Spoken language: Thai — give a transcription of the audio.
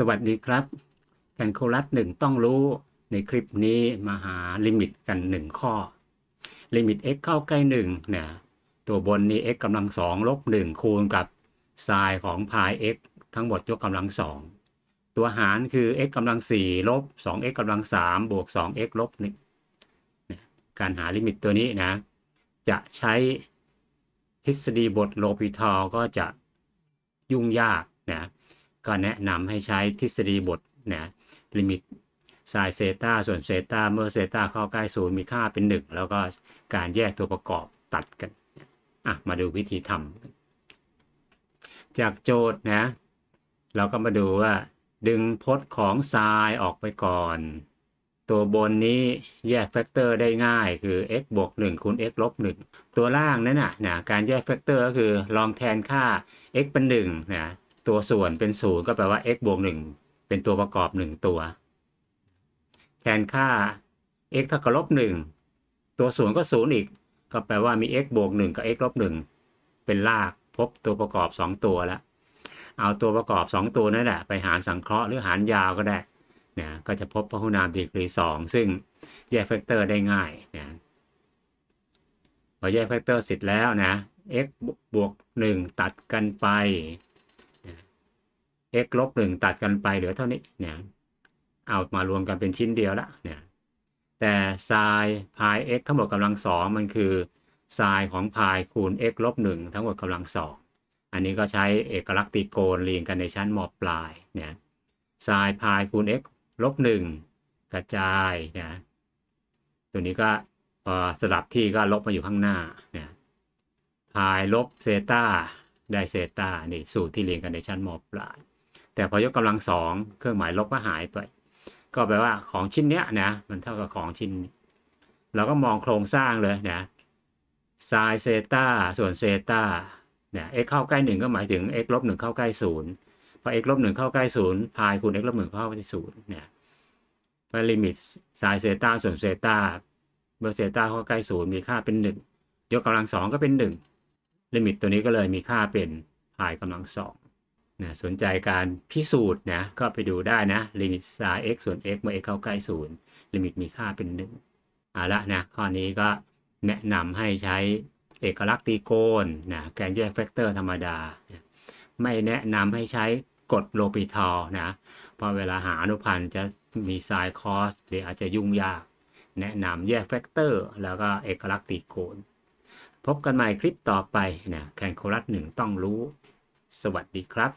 สวัสดีครับกันโคลัสหนึ่งต้องรู้ในคลิปนี้มาหาลิมิตกันหนึ่งข้อ ลิมิต x เข้าใกล้หนึ่งเนี่ยตัวบนนี้ x กำลังสองลบหนึ่งคูณกับไซน์ของพาย x ทั้งหมดยกกำลังสองตัวหารคือ x กำลังสี่ลบสอง x กำลังสามบวกสอง x ลบหนึ่งการหาลิมิตตัวนี้นะจะใช้ทฤษฎีบทโลพิทอก็จะยุ่งยากนะก็แนะนำให้ใช้ทฤษฎีบทนะลิมิตไซน์เซตาส่วนเซตาเมื่อเซตาเข้าใกล้ศูนย์มีค่าเป็น 1 แล้วก็การแยกตัวประกอบตัดกัน อ่ะมาดูวิธีทำจากโจทย์นะ เราก็มาดูว่าดึงพจน์ของไซน์ออกไปก่อน ตัวบนนี้แยกแฟกเตอร์ได้ง่ายคือ x บวก1คูณ x ลบ1ตัวล่างนั้นนะนะการแยกแฟกเตอร์ก็คือลองแทนค่า x เป็น1นะตัว ส่วนเป็นศูนย์ก็แปลว่า x บวกหนึ่งเป็นตัวประกอบหนึ่งตัว แทนค่า x เท่ากับลบหนึ่งตัว ส่วนก็ศูนย์อีก ก็แปลว่ามี x บวกหนึ่งกับ x ลบหนึ่งเป็นรากพบตัวประกอบสองตัวแล้วเอาตัวประกอบสองตัวนั่นแหละไปหารสังเคราะห์หรือหารยาวก็ได้นะก็จะพบพหุนามดีกรีสองซึ่งแยกแฟกเตอร์ได้ง่ายนะพอแยกแฟกเตอร์เสร็จแล้วนะ x บวก1ตัดกันไป x ลบหนึ่งตัดกันไป เหลือ เท่านี้ เนี่ย เอามารวม กันเป็นชิ้นเดียว ละ เนี่ย แต่ไซน์พาย x ทั้งหมดกำลังสอง มันคือไซน์ของพายคูณ x ลบหนึ่งทั้งหมดกำลังสอง อันนี้ก็ใช้เอกลักษณ์ติโกณเรียงกันในชั้นมอปลาย เนี่ยไซน์พายคูณ x ลบหนึ่งกระจายเนี่ยตัวนี้ก็พอสลับที่ก็ลบมาอยู่ข้างหน้า เนี่ยพายลบเซตาได้เซตานี่สูตรที่เรียงกันในชั้นมอปลายแต่พอยกกำลังสองเครื่องหมายลบก็หายไปก็แปลว่าของชิ้นเนี้ยนะมัน เท่ากับของชิ้นเราก็มองโครงสร้างเลยนะไซน์เซต้าส่วนเซต้าเนี่ย x เข้าใกล้ 1 ก็หมายถึง x ลบ1เข้าใกล้0พอ x ลบ1เข้าใกล้0พายคูณ x ลบ1เข้าใกล้0เนี่ยพาลิมิตไซน์เซต้าส่วนเซต้าเมื่อเซต้าเข้าใกล้0มีค่าเป็น 1 ยกกำลังสองก็เป็น1ลิมิตตัวนี้ก็เลยมีค่าเป็นพายกำลังสองนะสนใจการพิสูจน์นะก็ไปดูได้นะลิมิต s า n x ส่วน x เมื่อ x เข้าใกล้0ลิมิตมีค่าเป็น1เอาละนะ ข้อนี้ก็แนะนำให้ใช้เอกลักษณ์ตรีโกณนะแกนแยกแฟกเตอร์ธรรมดา ไม่แนะนำให้ใช้กฎ โลปิทอลนะ เพราะเวลาหาอนุพันธ์จะมีไซ n cos หรืออาจจะยุ่งยาก แนะนำแยกแฟกเตอร์แล้วก็เอกลักษณ์ตรีโกณพบกันใหม่คลิปต่อไปนะแคนโคลัสหนึ่งต้องรู้สวัสดีครับ